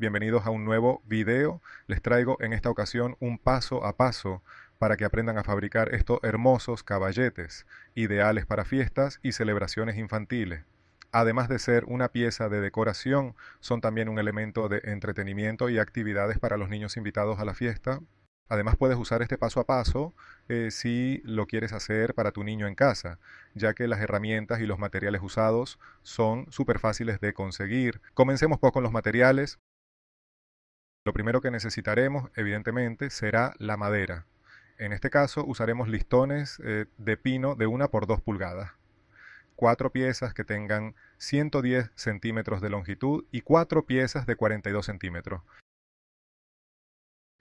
bienvenidos a un nuevo video. Les traigo en esta ocasión un paso a paso para que aprendan a fabricar estos hermosos caballetes, ideales para fiestas y celebraciones infantiles. Además de ser una pieza de decoración, son también un elemento de entretenimiento y actividades para los niños invitados a la fiesta. Además puedes usar este paso a paso eh, si lo quieres hacer para tu niño en casa, ya que las herramientas y los materiales usados son súper fáciles de conseguir. Comencemos pues con los materiales. Lo primero que necesitaremos, evidentemente, será la madera. En este caso usaremos listones eh, de pino de 1 por 2 pulgadas. Cuatro piezas que tengan 110 centímetros de longitud y cuatro piezas de 42 centímetros.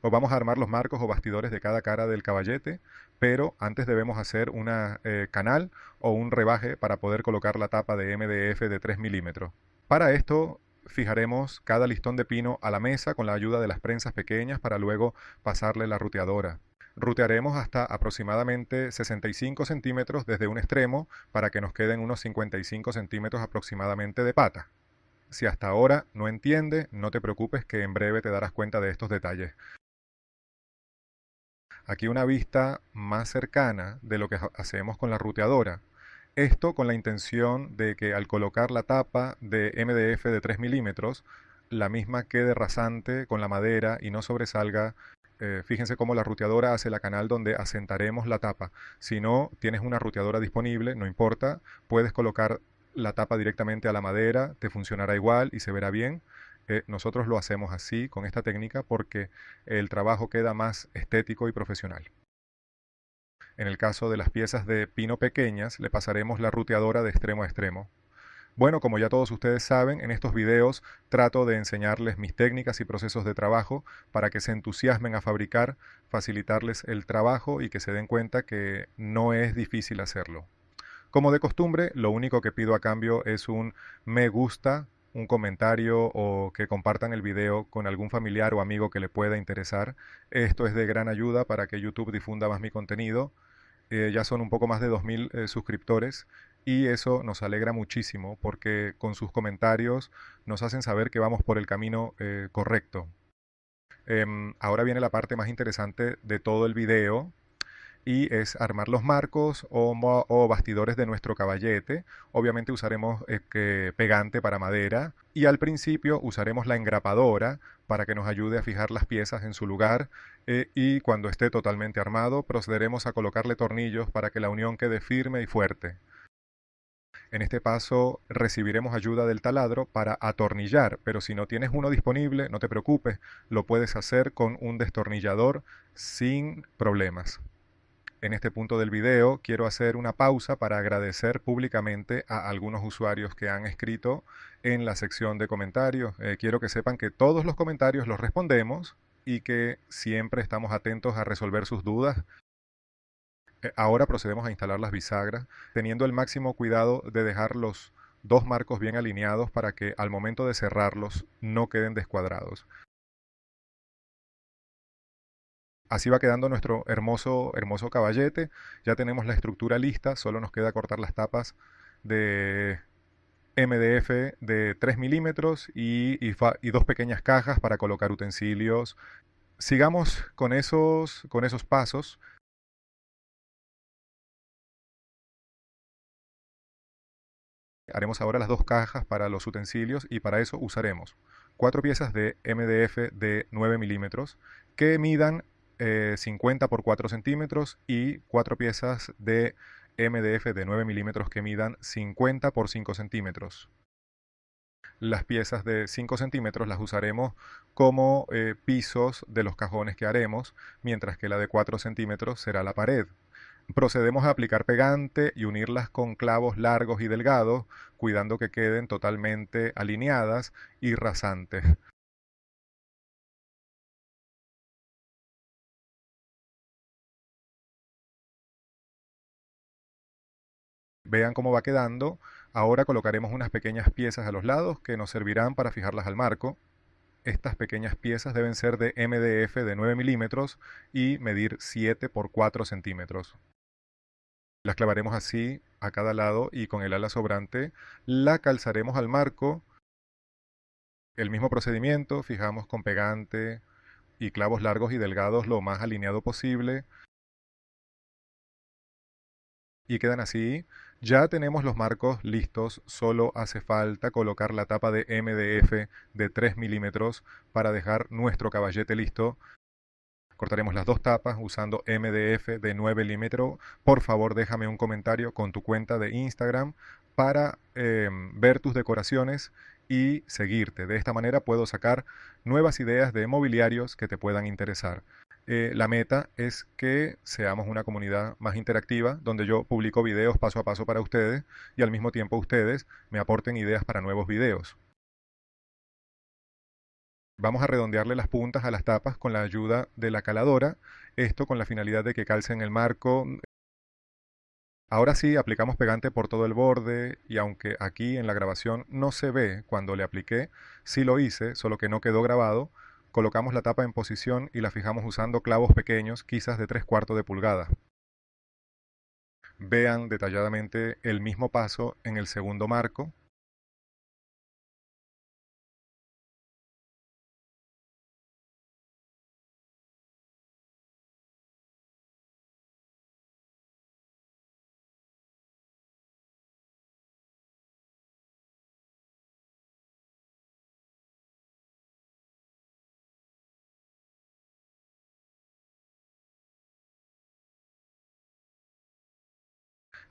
vamos a armar los marcos o bastidores de cada cara del caballete, pero antes debemos hacer un eh, canal o un rebaje para poder colocar la tapa de MDF de 3 milímetros. Para esto fijaremos cada listón de pino a la mesa con la ayuda de las prensas pequeñas para luego pasarle la ruteadora. Rutearemos hasta aproximadamente 65 centímetros desde un extremo para que nos queden unos 55 centímetros aproximadamente de pata. Si hasta ahora no entiende, no te preocupes que en breve te darás cuenta de estos detalles. Aquí una vista más cercana de lo que hacemos con la ruteadora. Esto con la intención de que al colocar la tapa de MDF de 3 milímetros, la misma quede rasante con la madera y no sobresalga. Eh, fíjense cómo la ruteadora hace la canal donde asentaremos la tapa. Si no tienes una ruteadora disponible, no importa, puedes colocar la tapa directamente a la madera, te funcionará igual y se verá bien. Eh, nosotros lo hacemos así, con esta técnica, porque el trabajo queda más estético y profesional. En el caso de las piezas de pino pequeñas, le pasaremos la ruteadora de extremo a extremo. Bueno, como ya todos ustedes saben, en estos videos trato de enseñarles mis técnicas y procesos de trabajo para que se entusiasmen a fabricar, facilitarles el trabajo y que se den cuenta que no es difícil hacerlo. Como de costumbre, lo único que pido a cambio es un me gusta, un comentario o que compartan el video con algún familiar o amigo que le pueda interesar. Esto es de gran ayuda para que YouTube difunda más mi contenido eh, ya son un poco más de 2.000 eh, suscriptores y eso nos alegra muchísimo porque con sus comentarios nos hacen saber que vamos por el camino eh, correcto. Em, ahora viene la parte más interesante de todo el video y es armar los marcos o, o bastidores de nuestro caballete. Obviamente usaremos pegante para madera y al principio usaremos la engrapadora para que nos ayude a fijar las piezas en su lugar eh, y cuando esté totalmente armado procederemos a colocarle tornillos para que la unión quede firme y fuerte. En este paso recibiremos ayuda del taladro para atornillar, pero si no tienes uno disponible, no te preocupes, lo puedes hacer con un destornillador sin problemas. En este punto del video quiero hacer una pausa para agradecer públicamente a algunos usuarios que han escrito en la sección de comentarios. Eh, quiero que sepan que todos los comentarios los respondemos, y que siempre estamos atentos a resolver sus dudas. Eh, ahora procedemos a instalar las bisagras, teniendo el máximo cuidado de dejar los dos marcos bien alineados para que al momento de cerrarlos no queden descuadrados. Así va quedando nuestro hermoso, hermoso caballete. Ya tenemos la estructura lista, solo nos queda cortar las tapas de MDF de 3 milímetros y, dos pequeñas cajas para colocar utensilios. Sigamos con esos, con esos pasos. Haremos ahora las dos cajas para los utensilios y para eso usaremos cuatro piezas de MDF de 9 milímetros que midan 50 eh, por 4 centímetros y cuatro piezas de MDF de 9 milímetros que midan 50 por 5 centímetros. Las piezas de 5 centímetros las usaremos como eh, pisos de los cajones que haremos, mientras que la de 4 centímetros será la pared. Procedemos a aplicar pegante y unirlas con clavos largos y delgados, cuidando que queden totalmente alineadas y rasantes. Vean cómo va quedando. Ahora colocaremos unas pequeñas piezas a los lados que nos servirán para fijarlas al marco. Estas pequeñas piezas deben ser de MDF de 9 milímetros y medir 7 por 4 centímetros. Las clavaremos así a cada lado y con el ala sobrante la calzaremos al marco. El mismo procedimiento, fijamos con pegante y clavos largos y delgados lo más alineado posible. Y quedan así ya tenemos los marcos listos, solo hace falta colocar la tapa de MDF de 3 milímetros para dejar nuestro caballete listo. Cortaremos las dos tapas usando MDF de 9 milímetros. Por favor déjame un comentario con tu cuenta de Instagram para em, ver tus decoraciones y seguirte. De esta manera puedo sacar nuevas ideas de mobiliarios que te puedan interesar. Eh, la meta es que seamos una comunidad más interactiva, donde yo publico videos paso a paso para ustedes y al mismo tiempo ustedes me aporten ideas para nuevos videos. Vamos a redondearle las puntas a las tapas con la ayuda de la caladora, esto con la finalidad de que calcen el marco. Ahora sí, aplicamos pegante por todo el borde y aunque aquí en la grabación no se ve cuando le apliqué, sí lo hice, solo que no quedó grabado, colocamos la tapa en posición y la fijamos usando clavos pequeños, quizás de 3 cuartos de pulgada. Vean detalladamente el mismo paso en el segundo marco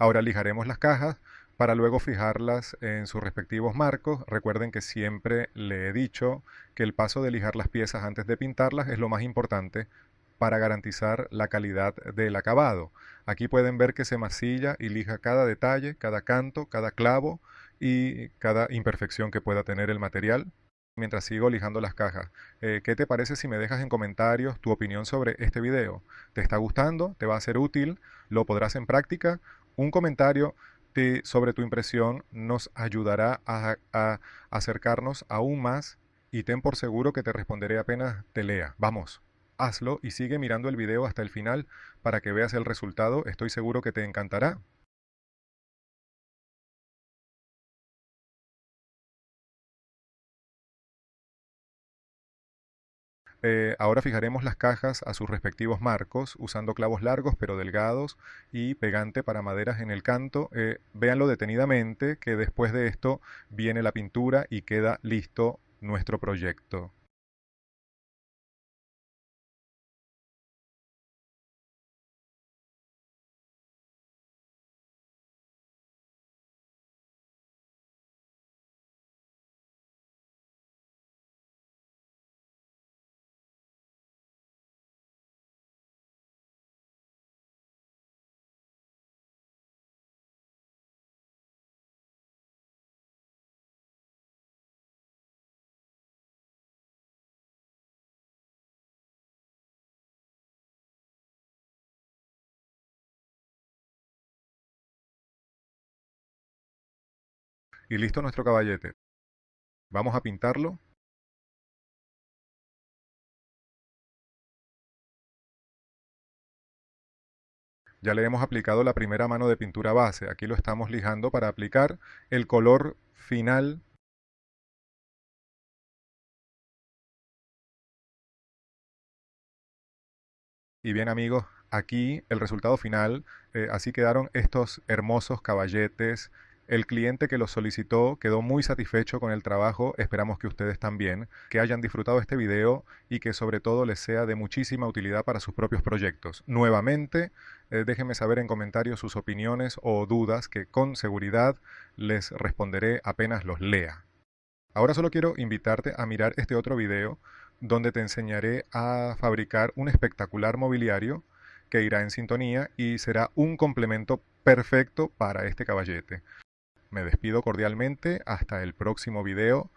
Ahora lijaremos las cajas para luego fijarlas en sus respectivos marcos. Recuerden que siempre le he dicho que el paso de lijar las piezas antes de pintarlas es lo más importante para garantizar la calidad del acabado. Aquí pueden ver que se masilla y lija cada detalle, cada canto, cada clavo y cada imperfección que pueda tener el material mientras sigo lijando las cajas. Eh, ¿Qué te parece si me dejas en comentarios tu opinión sobre este video? ¿Te está gustando? ¿Te va a ser útil? ¿Lo podrás en práctica? Un comentario sobre tu impresión nos ayudará a, a acercarnos aún más y ten por seguro que te responderé apenas te lea. Vamos, hazlo y sigue mirando el video hasta el final para que veas el resultado. Estoy seguro que te encantará. Eh, ahora fijaremos las cajas a sus respectivos marcos usando clavos largos pero delgados y pegante para maderas en el canto. Eh, véanlo detenidamente que después de esto viene la pintura y queda listo nuestro proyecto. Y listo nuestro caballete. Vamos a pintarlo Ya le hemos aplicado la primera mano de pintura base. Aquí lo estamos lijando para aplicar el color final. Y bien amigos, aquí el resultado final. Eh, así quedaron estos hermosos caballetes el cliente que los solicitó quedó muy satisfecho con el trabajo, esperamos que ustedes también, que hayan disfrutado este video y que sobre todo les sea de muchísima utilidad para sus propios proyectos. Nuevamente, eh, déjenme saber en comentarios sus opiniones o dudas que con seguridad les responderé apenas los lea. Ahora solo quiero invitarte a mirar este otro video donde te enseñaré a fabricar un espectacular mobiliario que irá en sintonía y será un complemento perfecto para este caballete. Me despido cordialmente, hasta el próximo video.